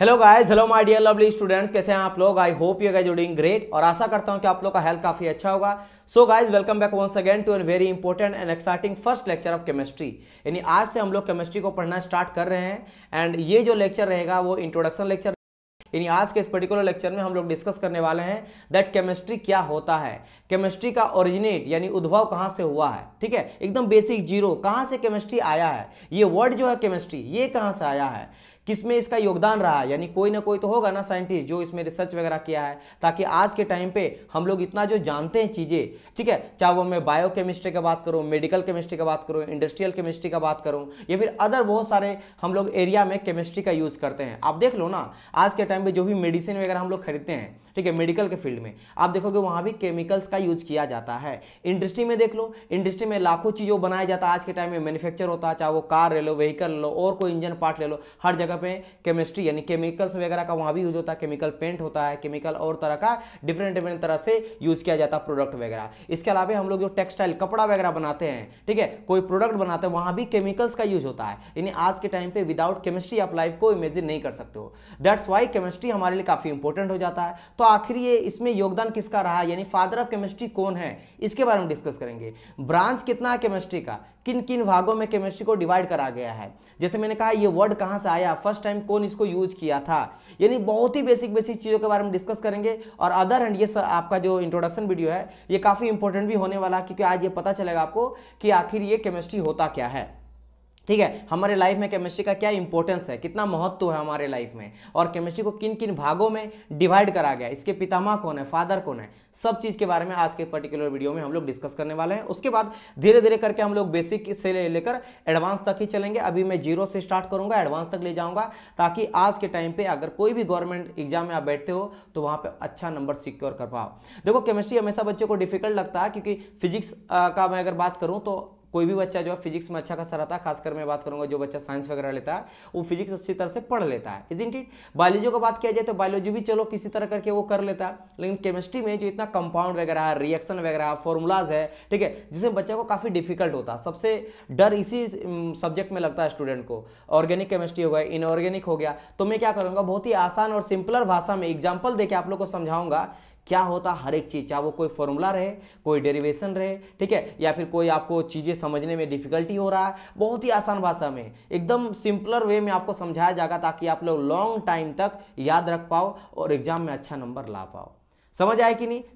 hello guys hello my dear lovely students कैसे हैं आप लोग I hope you guys doing great और आशा करता हूं कि आप लोग का हेल्थ काफी अच्छा होगा so guys welcome back once again to an very important and exciting first lecture of chemistry यानी आज से हम लोग केमिस्ट्री को पढ़ना स्टार्ट कर रहे हैं एंड ये जो लेक्चर रहेगा वो इंट्रोडक्शन लेक्चर यानी आज के इस पर्टिकुलर लेक्चर में हम लोग डिस्कस करने वाले हैं दैट केमिस्ट्री क्या होता है केमिस्ट्री का ओरिजिनेट यानी उद्भव कहाँ से हुआ है ठीक है एकदम बेसिक जीरो कहाँ से केमिस्ट्री आया है ये वर्ड जो है केमिस्ट्री ये कहाँ से आया है किसमें इसका योगदान रहा है यानी कोई ना कोई तो होगा ना साइंटिस्ट जो इसमें रिसर्च वगैरह किया है ताकि आज के टाइम पे हम लोग इतना जो जानते हैं चीज़ें ठीक है चाहे वो मैं बायो केमिस्ट्री का बात करूँ मेडिकल केमिस्ट्री का बात करूँ इंडस्ट्रियल केमिस्ट्री का बात करूँ या फिर अदर बहुत सारे हम लोग एरिया में केमिस्ट्री का यूज़ करते हैं आप देख लो ना आज के टाइम टाइम पे जो भी मेडिसिन वगैरह हम लोग खरीदते हैं ठीक है मेडिकल के फील्ड में आप देखोगे वहाँ भी केमिकल्स का यूज किया जाता है इंडस्ट्री में देख लो इंडस्ट्री में लाखों चीज़ों बनाया जाता है आज के टाइम में मैन्युफैक्चर होता है चाहे वो कार ले लो व्हीकल लो और कोई इंजन पार्ट ले लो हर जगह पर केमिस्ट्री यानी केमिकल्स वगैरह का वहाँ भी यूज होता है केमिकल पेंट होता है केमिकल और तरह का डिफरेंट डिफरेंट तरह से यूज किया जाता है प्रोडक्ट वगैरह इसके अलावा हम लोग जो टेक्सटाइल कपड़ा वगैरह बनाते हैं ठीक है कोई प्रोडक्ट बनाते हैं वहाँ भी केमिकल्स का यूज होता है यानी आज के टाइम पर विदाउट केमिस्ट्री आप लाइफ को इमेजिन नहीं कर सकते हो दैट्स वाई केमिस्ट्री केमिस्ट्री हमारे लिए काफ़ी इंपॉर्टेंट हो जाता है तो आखिर ये इसमें योगदान किसका रहा यानी फादर ऑफ केमिस्ट्री कौन है इसके बारे में डिस्कस करेंगे ब्रांच कितना है केमिस्ट्री का किन किन भागों में केमिस्ट्री को डिवाइड करा गया है जैसे मैंने कहा ये वर्ड कहाँ से आया फर्स्ट टाइम कौन इसको यूज किया था यानी बहुत ही बेसिक बेसिक चीज़ों के बारे में डिस्कस करेंगे और अदर हैंड ये आपका जो इंट्रोडक्शन वीडियो है ये काफ़ी इंपॉर्टेंट भी होने वाला क्योंकि आज ये पता चलेगा आपको कि आखिर ये केमिस्ट्री होता क्या है ठीक है हमारे लाइफ में केमिस्ट्री का क्या इंपॉर्टेंस है कितना महत्व है हमारे लाइफ में और केमिस्ट्री को किन किन भागों में डिवाइड करा गया इसके पितामा कौन है फादर कौन है सब चीज़ के बारे में आज के पर्टिकुलर वीडियो में हम लोग डिस्कस करने वाले हैं उसके बाद धीरे धीरे करके हम लोग बेसिक से लेकर एडवांस तक ही चलेंगे अभी मैं जीरो से स्टार्ट करूंगा एडवांस तक ले जाऊंगा ताकि आज के टाइम पर अगर कोई भी गवर्नमेंट एग्जाम में आप बैठते हो तो वहाँ पर अच्छा नंबर सिक्योर कर पाओ देखो केमिस्ट्री हमेशा बच्चों को डिफिकल्ट लगता है क्योंकि फिजिक्स का मैं अगर बात करूँ तो कोई भी बच्चा जो है फिजिक्स में अच्छा खासा रहता है खासकर मैं बात करूंगा जो बच्चा साइंस वगैरह लेता है वो फिजिक्स अच्छी तरह से पढ़ लेता है इज इट बायोलॉजी को बात किया जाए तो बायोलॉजी भी चलो किसी तरह करके वो कर लेता है लेकिन केमिस्ट्री में जो इतना कंपाउंड वगैरह है रिएक्शन वगैरह फॉर्मूलाज है ठीक है जिसमें बच्चे को काफ़ी डिफिकल्ट होता है सबसे डर इसी सब्जेक्ट में लगता है स्टूडेंट को ऑर्गेनिक केमिस्ट्री हो गया इनऑर्गेनिक हो गया तो मैं क्या करूँगा बहुत ही आसान और सिंपलर भाषा में एग्जाम्पल देकर आप लोग को समझाऊंगा क्या होता हर एक चीज़ चाहे वो कोई फॉर्मूला रहे कोई डेरिवेशन रहे ठीक है या फिर कोई आपको चीज़ें समझने में डिफिकल्टी हो रहा है बहुत ही आसान भाषा में एकदम सिंपलर वे में आपको समझाया जाएगा ताकि आप लोग लॉन्ग टाइम तक याद रख पाओ और एग्जाम में अच्छा नंबर ला पाओ समझ आए कि नहीं